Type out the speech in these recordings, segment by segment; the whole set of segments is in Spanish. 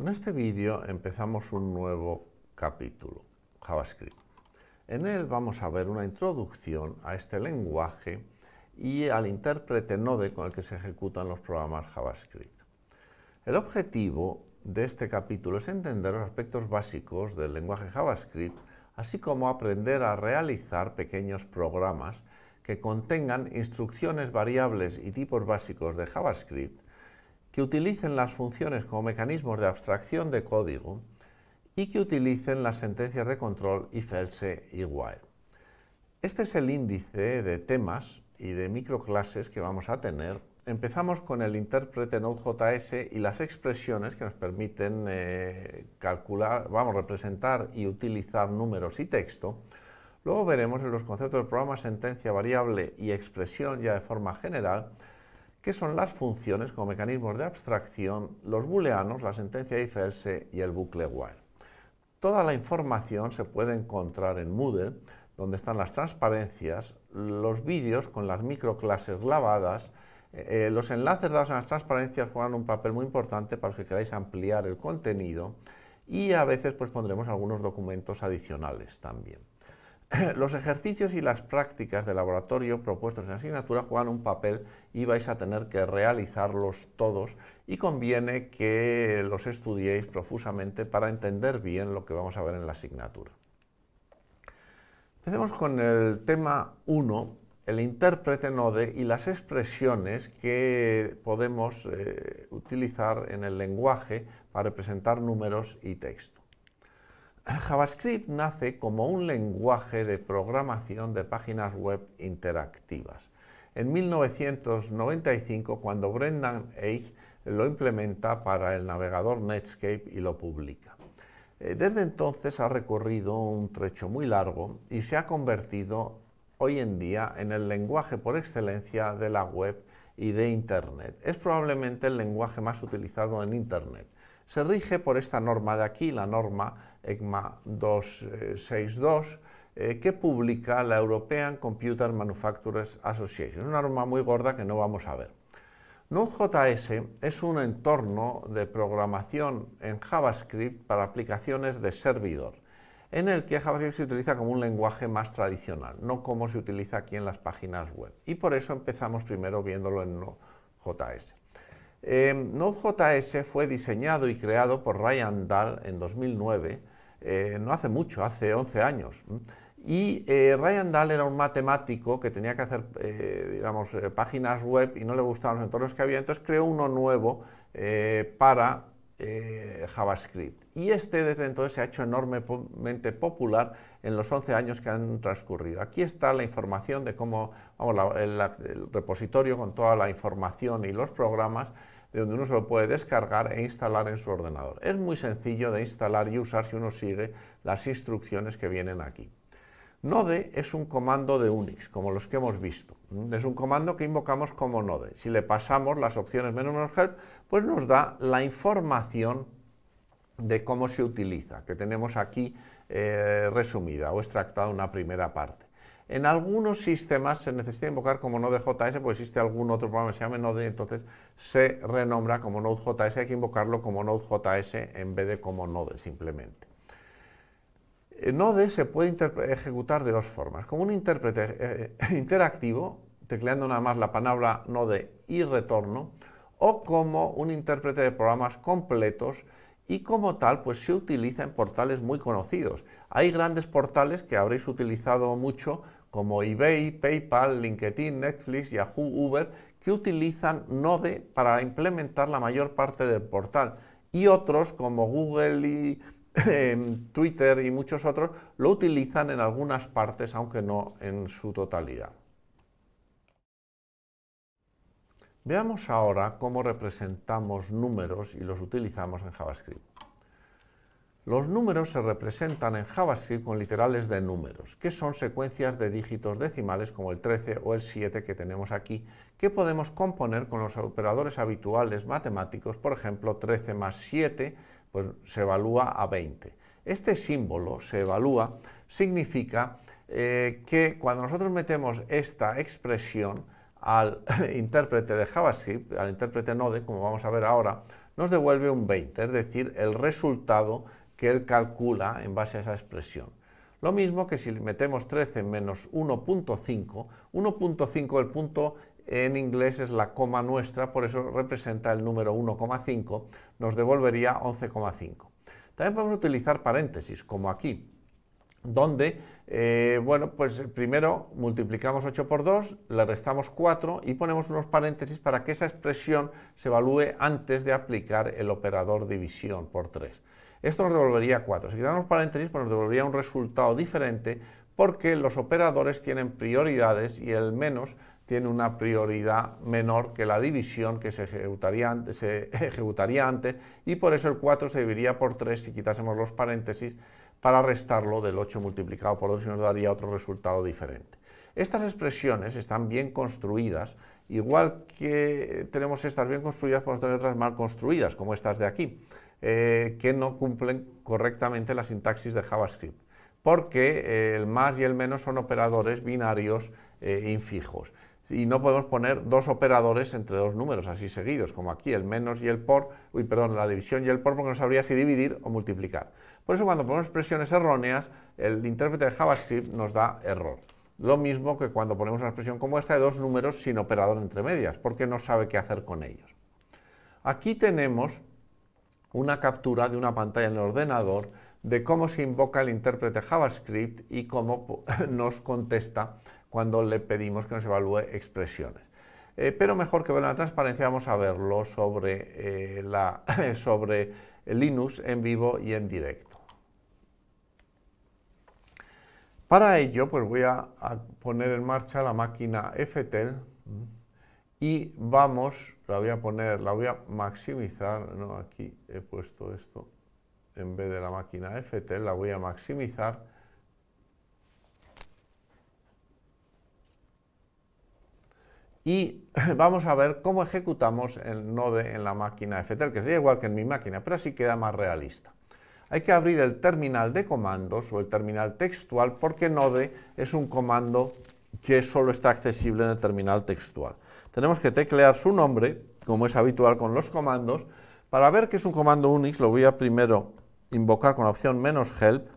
Con este vídeo empezamos un nuevo capítulo, JavaScript. En él vamos a ver una introducción a este lenguaje y al intérprete Node con el que se ejecutan los programas JavaScript. El objetivo de este capítulo es entender los aspectos básicos del lenguaje JavaScript, así como aprender a realizar pequeños programas que contengan instrucciones, variables y tipos básicos de JavaScript que utilicen las funciones como mecanismos de abstracción de código y que utilicen las sentencias de control else y WHILE. Este es el índice de temas y de microclases que vamos a tener. Empezamos con el intérprete Node.js y las expresiones que nos permiten eh, calcular, vamos, representar y utilizar números y texto. Luego veremos en los conceptos de programa, sentencia, variable y expresión ya de forma general que son las funciones como mecanismos de abstracción, los booleanos, la sentencia if else y el bucle while. Toda la información se puede encontrar en Moodle, donde están las transparencias, los vídeos con las microclases grabadas, eh, eh, los enlaces dados en las transparencias juegan un papel muy importante para los que queráis ampliar el contenido y a veces pues pondremos algunos documentos adicionales también. Los ejercicios y las prácticas de laboratorio propuestos en asignatura juegan un papel y vais a tener que realizarlos todos y conviene que los estudiéis profusamente para entender bien lo que vamos a ver en la asignatura. Empecemos con el tema 1, el intérprete node y las expresiones que podemos eh, utilizar en el lenguaje para representar números y texto. JavaScript nace como un lenguaje de programación de páginas web interactivas. En 1995, cuando Brendan Eich lo implementa para el navegador Netscape y lo publica. Eh, desde entonces ha recorrido un trecho muy largo y se ha convertido hoy en día en el lenguaje por excelencia de la web y de Internet. Es probablemente el lenguaje más utilizado en Internet se rige por esta norma de aquí, la norma ECMA 262, eh, que publica la European Computer Manufacturers Association, es una norma muy gorda que no vamos a ver. Node.js es un entorno de programación en JavaScript para aplicaciones de servidor, en el que JavaScript se utiliza como un lenguaje más tradicional, no como se utiliza aquí en las páginas web. Y por eso empezamos primero viéndolo en Node.js. Em, Node.js fue diseñado y creado por Ryan Dahl en 2009, eh, no hace mucho, hace 11 años. Y eh, Ryan Dahl era un matemático que tenía que hacer, eh, digamos, páginas web y no le gustaban los entornos que había, entonces creó uno nuevo para eh, JavaScript. Y este desde entonces se ha hecho enormemente popular en los 11 años que han transcurrido. Aquí está la información de cómo, vamos, el, el, repositorio con toda la información y los programas de donde uno se lo puede descargar e instalar en su ordenador. Es muy sencillo de instalar y usar si uno sigue las instrucciones que vienen aquí. Node es un comando de Unix, como los que hemos visto. Mm, es un comando que invocamos como node. Si le pasamos las opciones menos help, pues nos da la información de cómo se utiliza, que tenemos aquí eh, resumida o extractada una primera parte. En algunos sistemas se necesita invocar como node JS, pues existe algún otro programa que se llame node, entonces se renombra como node JS, hay que invocarlo como node JS en vez de como node simplemente. Eh, Node se puede ejecutar de dos formas, como un intérprete eh, eh, interactivo, tecleando nada más la palabra Node y retorno, o como un intérprete de programas completos y como tal pues se utiliza en portales muy conocidos. Hay grandes portales que habréis utilizado mucho como eBay, PayPal, LinkedIn, Netflix, Yahoo, Uber, que utilizan Node para implementar la mayor parte del portal y otros como Google y Twitter y muchos otros lo utilizan en algunas partes, aunque no en su totalidad. Veamos ahora cómo representamos números y los utilizamos en JavaScript. Los números se representan en JavaScript con literales de números, que son secuencias de dígitos decimales como el 13 o el 7 que tenemos aquí, que podemos componer con los operadores habituales matemáticos, por ejemplo 13 más 7 pues se evalúa a 20. Este símbolo se evalúa significa eh, que cuando nosotros metemos esta expresión al intérprete de JavaScript, al intérprete Node, como vamos a ver ahora, nos devuelve un 20, es decir, el resultado que él calcula en base a esa expresión. Lo mismo que si metemos 13 menos 1.5, 1.5 el punto en inglés es la coma nuestra, por eso representa el número 1,5, nos devolvería 11,5. También podemos utilizar paréntesis, como aquí, donde, eh, bueno, pues eh, primero multiplicamos 8 por 2, le restamos 4 y ponemos unos paréntesis para que esa expresión se evalúe antes de aplicar el operador división por 3. Esto nos devolvería 4. Si quitamos paréntesis, pues nos devolvería un resultado diferente porque los operadores tienen prioridades y el menos tiene una prioridad menor que la división que se ejecutaría antes, y por eso el 4 se dividiría por 3 si quitásemos los paréntesis para restarlo del 8 multiplicado por 2 y nos daría otro resultado diferente. Estas expresiones están bien construidas, igual que tenemos estas bien construidas, podemos tener otras mal construidas, como estas de aquí, eh, que no cumplen correctamente la sintaxis de JavaScript, porque eh, el más y el menos son operadores binarios eh, infijos y no podemos poner dos operadores entre dos números así seguidos, como aquí el menos y el por, uy, perdón, la división y el por, porque no sabría si dividir o multiplicar. Por eso cuando ponemos expresiones erróneas, el intérprete de JavaScript nos da error. Lo mismo que cuando ponemos una expresión como esta de dos números sin operador entre medias, porque no sabe qué hacer con ellos. Aquí tenemos una captura de una pantalla en el ordenador de cómo se invoca el intérprete JavaScript y cómo nos contesta cuando le pedimos que nos evalúe expresiones. Eh, pero mejor que ver la transparencia, vamos a verlo sobre, eh, la, sobre Linux en vivo y en directo. Para ello, pues voy a, poner en marcha la máquina FTEL y vamos, la voy a poner, la voy a maximizar, no, aquí he puesto esto, en vez de la máquina FT, e la voy a maximizar. Y vamos a ver cómo ejecutamos el node en la máquina FTL, e que sería igual que en mi máquina, pero así queda más realista. Hay que abrir el terminal de comandos o el terminal textual porque node es un comando que solo está accesible en el terminal textual. Tenemos que teclear su nombre, como es habitual con los comandos, para ver que es un comando Unix, lo voy a primero invocar con la opción menos help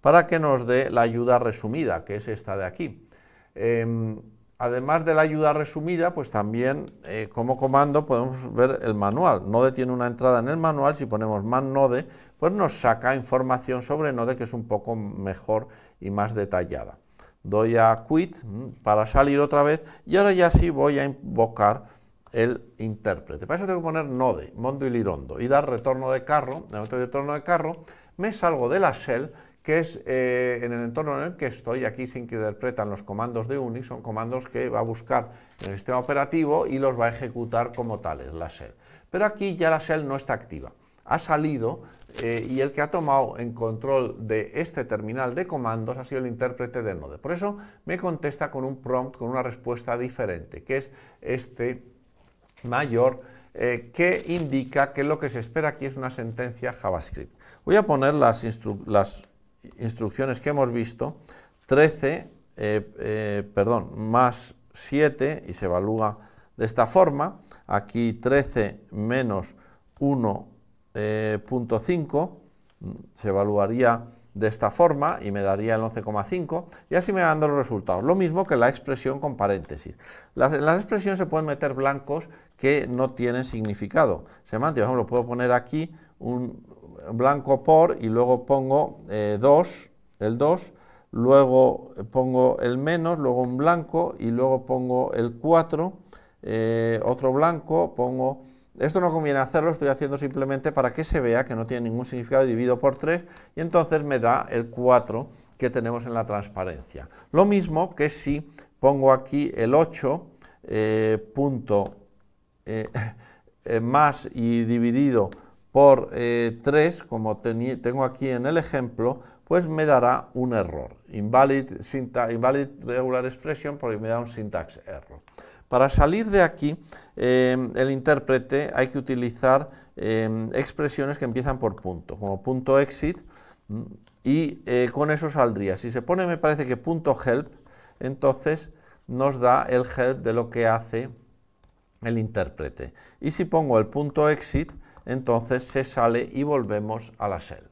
para que nos dé la ayuda resumida, que es esta de aquí. Em, además de la ayuda resumida, pues también eh, como comando podemos ver el manual. Node tiene una entrada en el manual, si ponemos más node, pues nos saca información sobre node que es un poco mejor y más detallada. Doy a quit mm, para salir otra vez y ahora ya sí voy a invocar el intérprete. Para eso tengo que poner node, mondo y lirondo, y dar retorno de carro. retorno de carro me salgo de la shell, que es eh, en el entorno en el que estoy, aquí se interpretan los comandos de Unix, son comandos que va a buscar en el sistema operativo y los va a ejecutar como tales, la shell. Pero aquí ya la shell no está activa, ha salido eh, y el que ha tomado en control de este terminal de comandos ha sido el intérprete de node. Por eso me contesta con un prompt, con una respuesta diferente, que es este mayor eh, que indica que lo que se espera aquí es una sentencia JavaScript. Voy a poner las, instrucciones que hemos visto, 13, eh, eh, perdón, más 7 y se evalúa de esta forma, aquí 13 menos 1.5 mm, se evaluaría de esta forma y me daría el 11,5 y así me dan dando los resultados. Lo mismo que la expresión con paréntesis. Las, en las expresiones se pueden meter blancos que no tienen significado semántico. Por ejemplo, puedo poner aquí un blanco por y luego pongo 2, eh, el 2, luego pongo el menos, luego un blanco y luego pongo el 4, eh, otro blanco, pongo esto no conviene hacerlo, estoy haciendo simplemente para que se vea que no tiene ningún significado, divido por 3 y entonces me da el 4 que tenemos en la transparencia. Lo mismo que si pongo aquí el 8 eh, punto eh, eh, más y dividido por 3, como tengo aquí en el ejemplo, pues me dará un error. Invalid, regular expression porque me da un syntax error. Para salir de aquí, eh, el intérprete hay que utilizar eh, expresiones que empiezan por punto, como punto exit, mm, y eh, con eso saldría. Si se pone, me parece que punto help, entonces nos da el help de lo que hace el intérprete. Y si pongo el punto exit, entonces se sale y volvemos a la shell.